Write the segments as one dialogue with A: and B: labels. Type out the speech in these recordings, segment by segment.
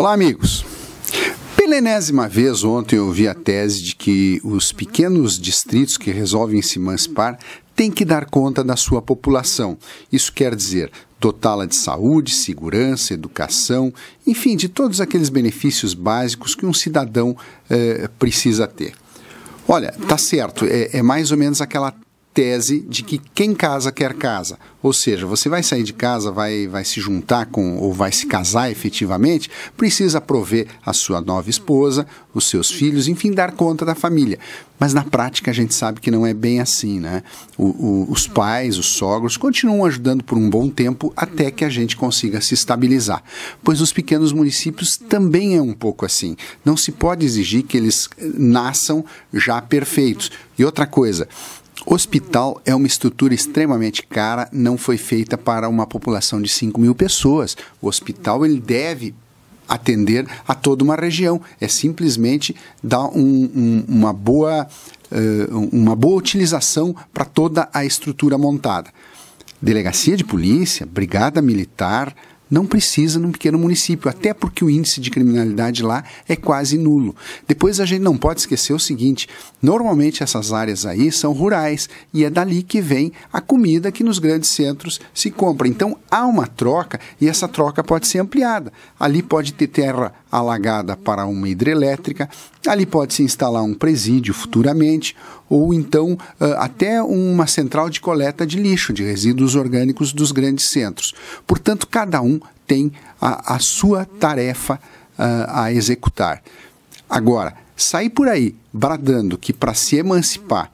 A: Olá, amigos. Pela enésima vez, ontem eu ouvi a tese de que os pequenos distritos que resolvem se emancipar têm que dar conta da sua população. Isso quer dizer dotá-la de saúde, segurança, educação, enfim, de todos aqueles benefícios básicos que um cidadão eh, precisa ter. Olha, tá certo, é, é mais ou menos aquela tese de que quem casa quer casa. Ou seja, você vai sair de casa, vai, vai se juntar com ou vai se casar efetivamente, precisa prover a sua nova esposa, os seus filhos, enfim, dar conta da família. Mas na prática a gente sabe que não é bem assim, né? O, o, os pais, os sogros continuam ajudando por um bom tempo até que a gente consiga se estabilizar. Pois os pequenos municípios também é um pouco assim. Não se pode exigir que eles nasçam já perfeitos. E outra coisa, Hospital é uma estrutura extremamente cara, não foi feita para uma população de 5 mil pessoas. O hospital ele deve atender a toda uma região. É simplesmente dar um, um, uma, boa, uh, uma boa utilização para toda a estrutura montada. Delegacia de Polícia, Brigada Militar, não precisa num pequeno município, até porque o índice de criminalidade lá é quase nulo. Depois a gente não pode esquecer o seguinte: normalmente essas áreas aí são rurais e é dali que vem a comida que nos grandes centros se compra. Então há uma troca e essa troca pode ser ampliada. Ali pode ter terra alagada para uma hidrelétrica. Ali pode se instalar um presídio futuramente, ou então até uma central de coleta de lixo, de resíduos orgânicos dos grandes centros. Portanto, cada um tem a, a sua tarefa a, a executar. Agora, sair por aí bradando que para se emancipar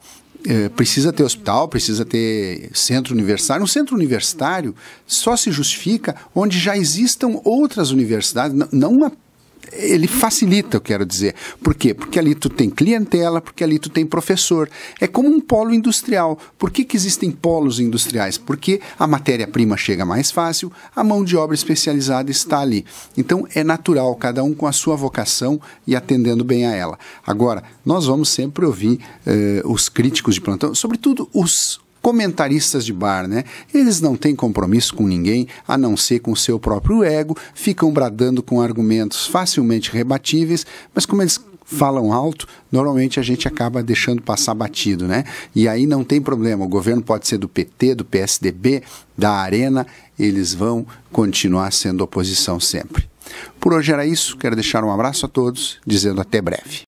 A: é, precisa ter hospital, precisa ter centro universitário. Um centro universitário só se justifica onde já existam outras universidades, não uma ele facilita, eu quero dizer. Por quê? Porque ali tu tem clientela, porque ali tu tem professor. É como um polo industrial. Por que, que existem polos industriais? Porque a matéria-prima chega mais fácil, a mão de obra especializada está ali. Então é natural, cada um com a sua vocação e atendendo bem a ela. Agora, nós vamos sempre ouvir eh, os críticos de plantão, sobretudo os, comentaristas de bar, né? Eles não têm compromisso com ninguém a não ser com o seu próprio ego, ficam bradando com argumentos facilmente rebatíveis, mas como eles falam alto, normalmente a gente acaba deixando passar batido, né? E aí não tem problema, o governo pode ser do PT, do PSDB, da Arena, eles vão continuar sendo oposição sempre. Por hoje era isso, quero deixar um abraço a todos, dizendo até breve.